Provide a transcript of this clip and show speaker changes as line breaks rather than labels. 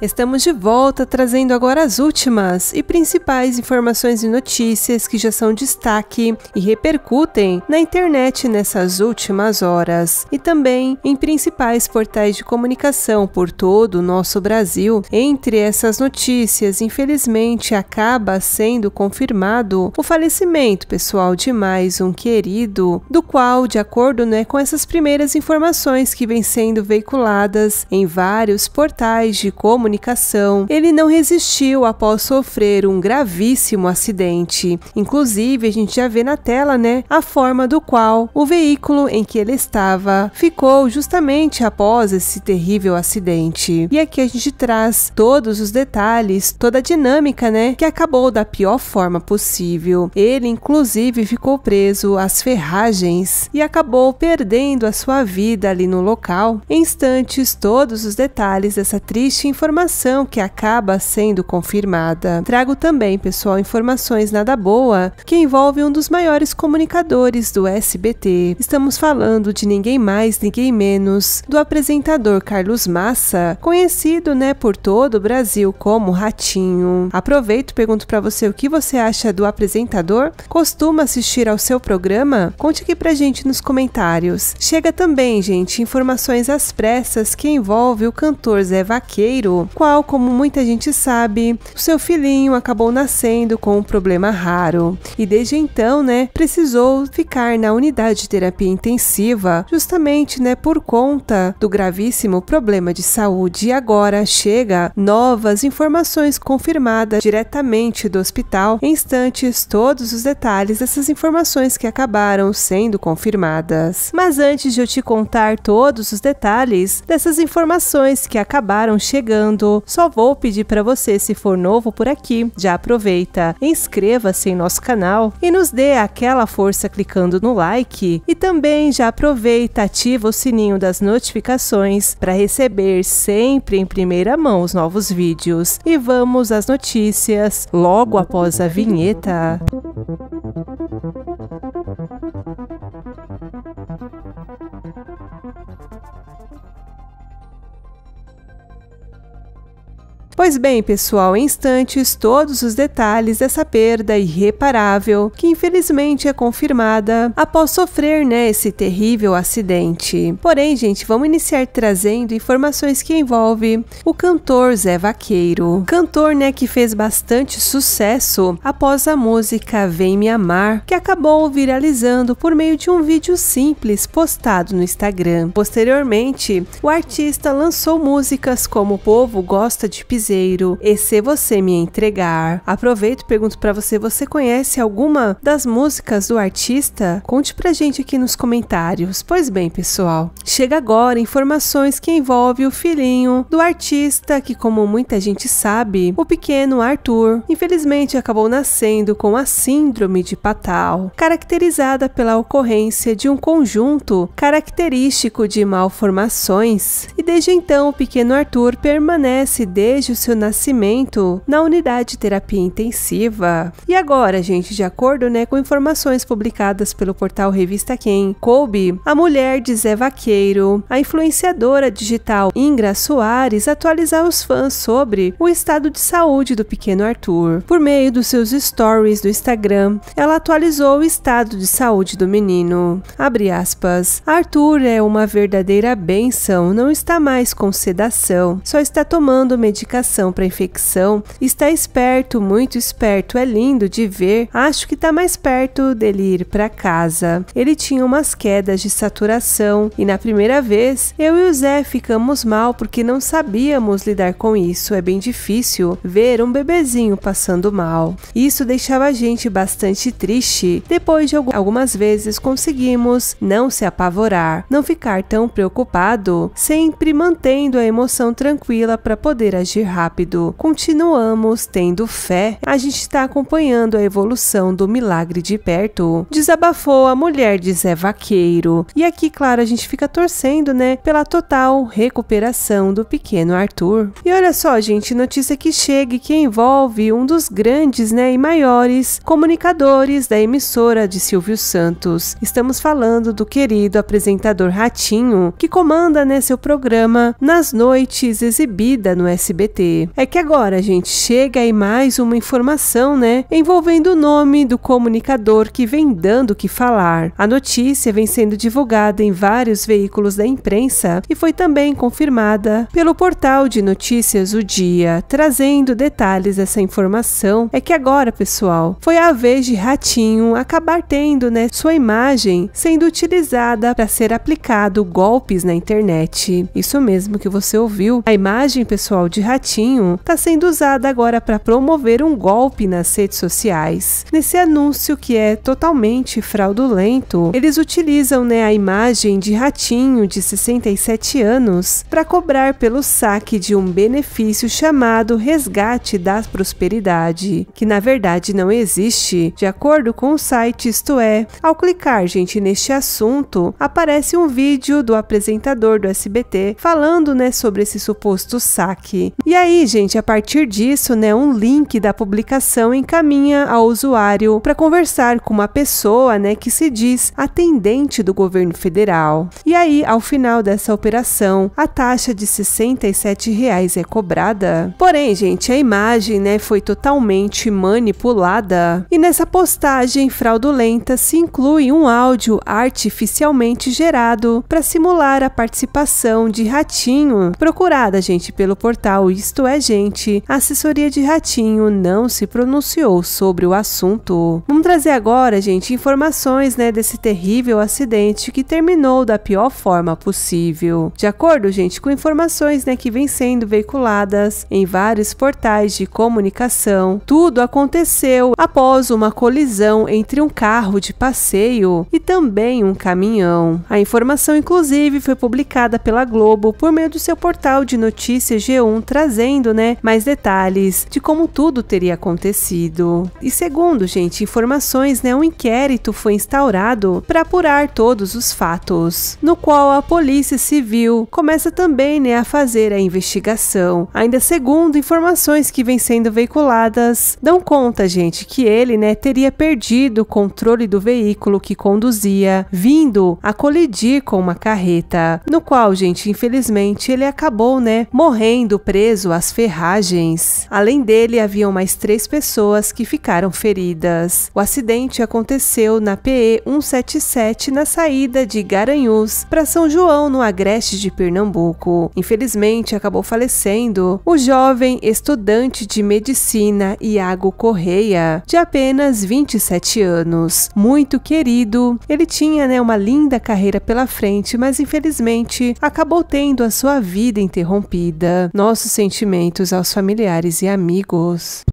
Estamos de volta trazendo agora as últimas e principais informações e notícias que já são destaque e repercutem na internet nessas últimas horas e também em principais portais de comunicação por todo o nosso Brasil. Entre essas notícias, infelizmente, acaba sendo confirmado o falecimento pessoal de mais um querido, do qual, de acordo né, com essas primeiras informações que vêm sendo veiculadas em vários portais de comunicação, comunicação, ele não resistiu após sofrer um gravíssimo acidente. Inclusive, a gente já vê na tela, né, a forma do qual o veículo em que ele estava ficou justamente após esse terrível acidente. E aqui a gente traz todos os detalhes, toda a dinâmica, né, que acabou da pior forma possível. Ele, inclusive, ficou preso às ferragens e acabou perdendo a sua vida ali no local. Em instantes, todos os detalhes dessa triste informação informação que acaba sendo confirmada. Trago também, pessoal, informações nada boa que envolve um dos maiores comunicadores do SBT. Estamos falando de ninguém mais, ninguém menos, do apresentador Carlos Massa, conhecido, né, por todo o Brasil como Ratinho. Aproveito e pergunto para você o que você acha do apresentador? Costuma assistir ao seu programa? Conte aqui pra gente nos comentários. Chega também, gente, informações às pressas que envolve o cantor Zé Vaqueiro, qual, como muita gente sabe, seu filhinho acabou nascendo com um problema raro e desde então, né, precisou ficar na unidade de terapia intensiva, justamente, né, por conta do gravíssimo problema de saúde. E agora chega novas informações confirmadas diretamente do hospital. Em instantes, todos os detalhes dessas informações que acabaram sendo confirmadas. Mas antes de eu te contar todos os detalhes dessas informações que acabaram chegando só vou pedir para você, se for novo por aqui, já aproveita, inscreva-se em nosso canal e nos dê aquela força clicando no like. E também já aproveita, ativa o sininho das notificações para receber sempre em primeira mão os novos vídeos. E vamos às notícias logo após a vinheta. Pois bem, pessoal, em instantes todos os detalhes dessa perda irreparável que infelizmente é confirmada após sofrer né, esse terrível acidente. Porém, gente, vamos iniciar trazendo informações que envolvem o cantor Zé Vaqueiro. Cantor né, que fez bastante sucesso após a música Vem Me Amar, que acabou viralizando por meio de um vídeo simples postado no Instagram. Posteriormente, o artista lançou músicas como O Povo Gosta de Pisar Cruzeiro e Se Você Me Entregar. Aproveito e pergunto para você, você conhece alguma das músicas do artista? Conte pra gente aqui nos comentários. Pois bem, pessoal, chega agora informações que envolvem o filhinho do artista que, como muita gente sabe, o pequeno Arthur, infelizmente acabou nascendo com a síndrome de Patal, caracterizada pela ocorrência de um conjunto característico de malformações. E desde então, o pequeno Arthur permanece desde o seu nascimento na unidade de terapia intensiva. E agora, gente, de acordo né, com informações publicadas pelo portal Revista Quem, coube a mulher de Zé Vaqueiro, a influenciadora digital Ingra Soares, atualizar os fãs sobre o estado de saúde do pequeno Arthur. Por meio dos seus stories do Instagram, ela atualizou o estado de saúde do menino. Abre aspas. Arthur é uma verdadeira benção, não está mais com sedação, só está tomando medicação para infecção. Está esperto, muito esperto, é lindo de ver. Acho que está mais perto dele ir para casa. Ele tinha umas quedas de saturação e na primeira vez eu e o Zé ficamos mal porque não sabíamos lidar com isso. É bem difícil ver um bebezinho passando mal. Isso deixava a gente bastante triste. Depois de algumas vezes conseguimos não se apavorar, não ficar tão preocupado, sempre mantendo a emoção tranquila para poder agir rápido. Continuamos tendo fé, a gente está acompanhando a evolução do milagre de perto. Desabafou a mulher de Zé Vaqueiro. E aqui, claro, a gente fica torcendo, né, pela total recuperação do pequeno Arthur. E olha só, gente, notícia que chega e que envolve um dos grandes, né, e maiores comunicadores da emissora de Silvio Santos. Estamos falando do querido apresentador Ratinho, que comanda, né, seu programa nas noites exibida no SBT é que agora, gente, chega aí mais uma informação, né? Envolvendo o nome do comunicador que vem dando o que falar. A notícia vem sendo divulgada em vários veículos da imprensa e foi também confirmada pelo portal de notícias O Dia, trazendo detalhes dessa informação. É que agora, pessoal, foi a vez de Ratinho acabar tendo, né, sua imagem sendo utilizada para ser aplicado golpes na internet. Isso mesmo que você ouviu. A imagem, pessoal, de Ratinho Ratinho está sendo usada agora para promover um golpe nas redes sociais. Nesse anúncio que é totalmente fraudulento, eles utilizam né, a imagem de Ratinho de 67 anos para cobrar pelo saque de um benefício chamado Resgate da Prosperidade, que na verdade não existe. De acordo com o site Isto É, ao clicar, gente, neste assunto, aparece um vídeo do apresentador do SBT falando né, sobre esse suposto saque. E aí, gente, a partir disso, né, um link da publicação encaminha ao usuário para conversar com uma pessoa, né, que se diz atendente do governo federal. E aí, ao final dessa operação, a taxa de R$ 67,00 é cobrada. Porém, gente, a imagem, né, foi totalmente manipulada. E nessa postagem fraudulenta se inclui um áudio artificialmente gerado para simular a participação de Ratinho, procurada, gente, pelo portal isto é Gente, a assessoria de Ratinho não se pronunciou sobre o assunto. Vamos trazer agora, gente, informações né, desse terrível acidente que terminou da pior forma possível. De acordo, gente, com informações né, que vem sendo veiculadas em vários portais de comunicação, tudo aconteceu após uma colisão entre um carro de passeio e também um caminhão. A informação, inclusive, foi publicada pela Globo por meio do seu portal de notícias G1 trazendo trazendo, né, mais detalhes de como tudo teria acontecido. E segundo, gente, informações, né, um inquérito foi instaurado para apurar todos os fatos, no qual a Polícia Civil começa também, né, a fazer a investigação. Ainda segundo informações que vêm sendo veiculadas, dão conta, gente, que ele, né, teria perdido o controle do veículo que conduzia, vindo a colidir com uma carreta, no qual, gente, infelizmente, ele acabou, né, morrendo preso preso às ferragens. Além dele, haviam mais três pessoas que ficaram feridas. O acidente aconteceu na PE 177 na saída de Garanhuns para São João, no Agreste de Pernambuco. Infelizmente, acabou falecendo o jovem estudante de medicina Iago Correia, de apenas 27 anos. Muito querido, ele tinha né, uma linda carreira pela frente, mas infelizmente acabou tendo a sua vida interrompida. Nossos sentimento sentimentos aos familiares e amigos.